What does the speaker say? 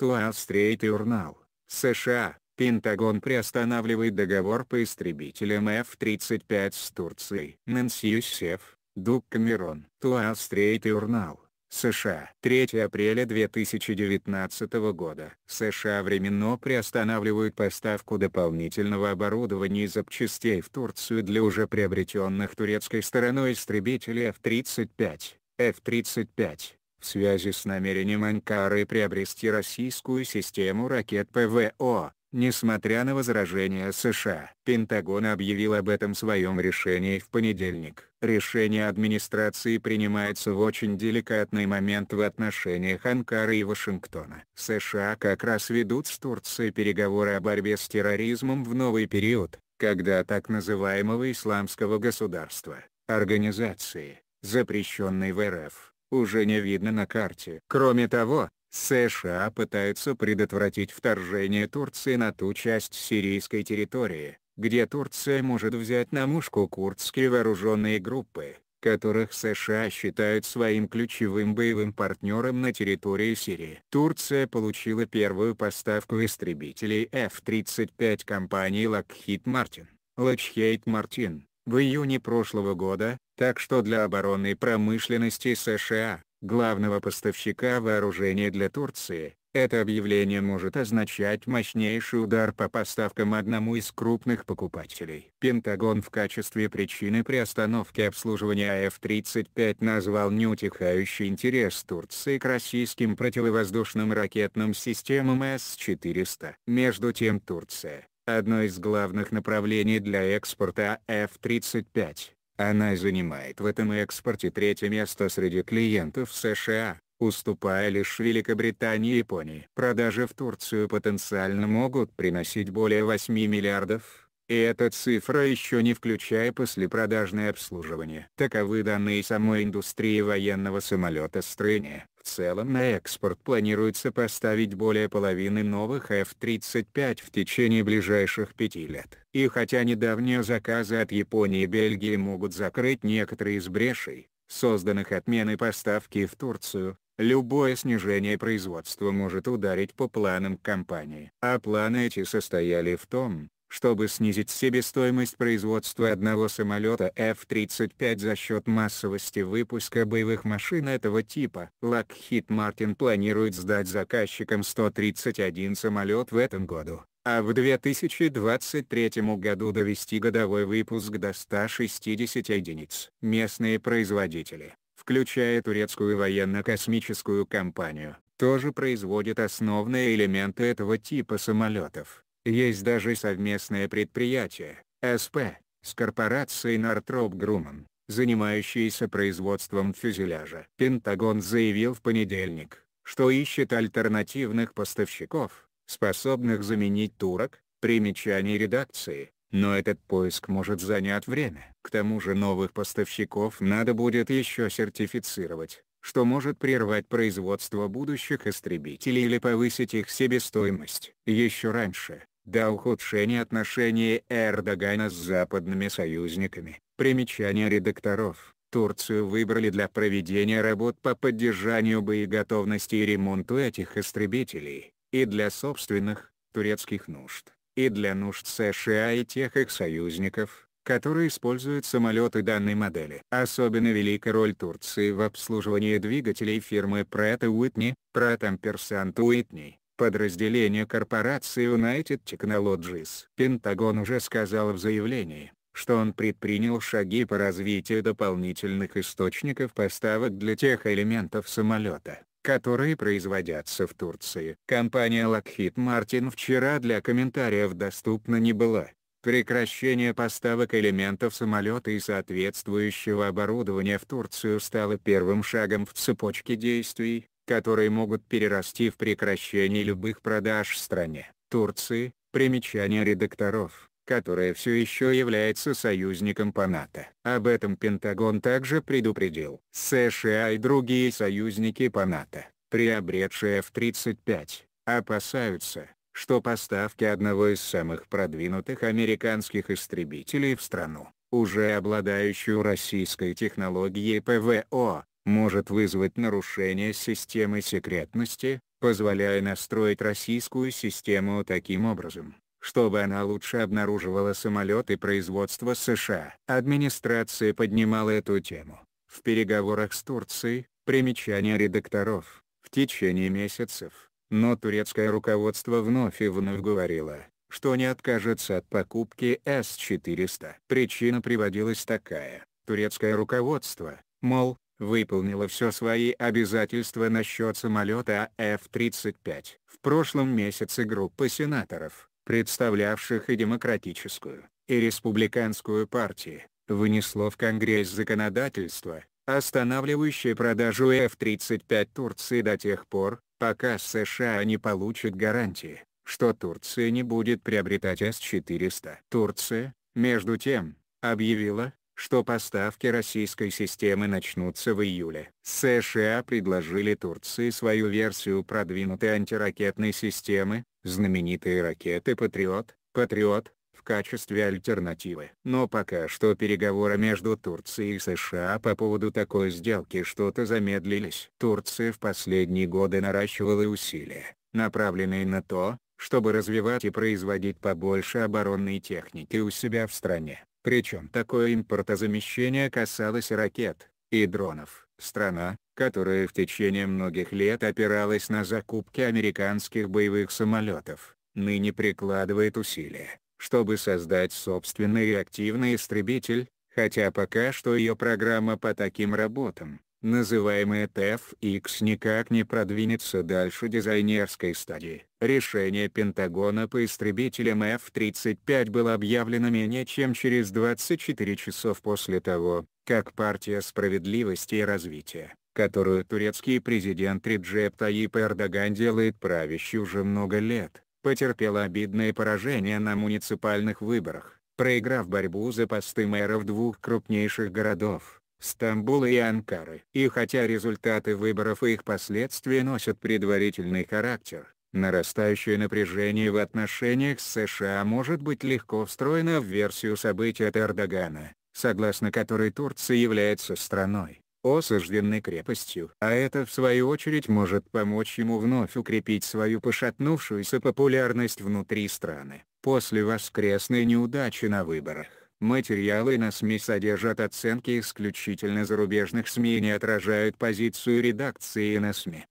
Туал-стрейт журнал, США, Пентагон приостанавливает договор по истребителям F-35 с Турцией. Нэнси Юсеф, Дуг Камерон, Туал-стрейт журнал, США. 3 апреля 2019 года. США временно приостанавливают поставку дополнительного оборудования и запчастей в Турцию для уже приобретенных турецкой стороной истребителей F-35, F-35 в связи с намерением Анкары приобрести российскую систему ракет ПВО, несмотря на возражения США. Пентагон объявил об этом своем решении в понедельник. Решение администрации принимается в очень деликатный момент в отношениях Анкары и Вашингтона. США как раз ведут с Турцией переговоры о борьбе с терроризмом в новый период, когда так называемого исламского государства, организации, запрещенной в РФ, уже не видно на карте. Кроме того, США пытаются предотвратить вторжение Турции на ту часть сирийской территории, где Турция может взять на мушку курдские вооруженные группы, которых США считают своим ключевым боевым партнером на территории Сирии. Турция получила первую поставку истребителей F-35 компании Lockheed Martin. Lockheed Martin в июне прошлого года, так что для оборонной промышленности США, главного поставщика вооружения для Турции, это объявление может означать мощнейший удар по поставкам одному из крупных покупателей. Пентагон в качестве причины приостановки обслуживания f 35 назвал неутихающий интерес Турции к российским противовоздушным ракетным системам С-400. Между тем Турция, одно из главных направлений для экспорта f 35 она занимает в этом экспорте третье место среди клиентов США, уступая лишь Великобритании и Японии. Продажи в Турцию потенциально могут приносить более 8 миллиардов и эта цифра еще не включая послепродажное обслуживание. Таковы данные самой индустрии военного самолета самолетостроения. В целом на экспорт планируется поставить более половины новых F-35 в течение ближайших пяти лет. И хотя недавние заказы от Японии и Бельгии могут закрыть некоторые из брешей, созданных отменой поставки в Турцию, Любое снижение производства может ударить по планам компании. А планы эти состояли в том, чтобы снизить себестоимость производства одного самолета F-35 за счет массовости выпуска боевых машин этого типа. Lockheed Martin планирует сдать заказчикам 131 самолет в этом году, а в 2023 году довести годовой выпуск до 160 единиц. Местные производители, включая турецкую военно-космическую компанию, тоже производят основные элементы этого типа самолетов. Есть даже совместное предприятие, СП, с корпорацией Northrop Grumman, занимающейся производством фюзеляжа. Пентагон заявил в понедельник, что ищет альтернативных поставщиков, способных заменить турок, примечание редакции, но этот поиск может занять время. К тому же новых поставщиков надо будет еще сертифицировать, что может прервать производство будущих истребителей или повысить их себестоимость. Еще раньше, до ухудшения отношений Эрдогана с западными союзниками. Примечание редакторов. Турцию выбрали для проведения работ по поддержанию боеготовности и ремонту этих истребителей, и для собственных, турецких нужд, и для нужд США и тех их союзников, которые используют самолеты данной модели. Особенно велика роль Турции в обслуживании двигателей фирмы Pratt Whitney, Pratt Ampersand Whitney. Подразделение корпорации United Technologies. Пентагон уже сказал в заявлении, что он предпринял шаги по развитию дополнительных источников поставок для тех элементов самолета, которые производятся в Турции. Компания Lockheed Martin вчера для комментариев доступна не была. Прекращение поставок элементов самолета и соответствующего оборудования в Турцию стало первым шагом в цепочке действий, которые могут перерасти в прекращение любых продаж в стране. Турции, примечание редакторов, которая все еще является союзником по НАТО. Об этом Пентагон также предупредил. США и другие союзники по НАТО, приобретшие F-35, опасаются, что поставки одного из самых продвинутых американских истребителей в страну, уже обладающую российской технологией ПВО, может вызвать нарушение системы секретности, позволяя настроить российскую систему таким образом, чтобы она лучше обнаруживала самолеты производства США. Администрация поднимала эту тему. В переговорах с Турцией, примечание редакторов, в течение месяцев, но турецкое руководство вновь и вновь говорило, что не откажется от покупки С-400. Причина приводилась такая, турецкое руководство, мол, выполнила все свои обязательства насчет самолета F-35. В прошлом месяце группа сенаторов, представлявших и демократическую, и республиканскую партии, вынесло в Конгресс законодательство, останавливающее продажу F-35 Турции до тех пор, пока США не получат гарантии, что Турция не будет приобретать С-400. Турция, между тем, объявила, что поставки российской системы начнутся в июле. США предложили Турции свою версию продвинутой антиракетной системы, знаменитые ракеты «Патриот», «Патриот», в качестве альтернативы. Но пока что переговоры между Турцией и США по поводу такой сделки что-то замедлились. Турция в последние годы наращивала усилия, направленные на то, чтобы развивать и производить побольше оборонной техники у себя в стране. Причем такое импортозамещение касалось ракет и дронов. Страна, которая в течение многих лет опиралась на закупки американских боевых самолетов, ныне прикладывает усилия, чтобы создать собственный реактивный истребитель, хотя пока что ее программа по таким работам Называемый TFX никак не продвинется дальше дизайнерской стадии. Решение Пентагона по истребителям F-35 было объявлено менее чем через 24 часов после того, как партия справедливости и развития, которую турецкий президент Реджеп Таип Эрдоган делает правящей уже много лет, потерпела обидное поражение на муниципальных выборах, проиграв борьбу за посты мэров двух крупнейших городов. Стамбула и Анкары. И хотя результаты выборов и их последствия носят предварительный характер, Нарастающее напряжение в отношениях с США может быть легко встроено в версию событий от Эрдогана, согласно которой Турция является страной, осажденной крепостью. А это в свою очередь может помочь ему вновь укрепить свою пошатнувшуюся популярность внутри страны, после воскресной неудачи на выборах. Материалы на СМИ содержат оценки исключительно зарубежных СМИ и не отражают позицию редакции на СМИ.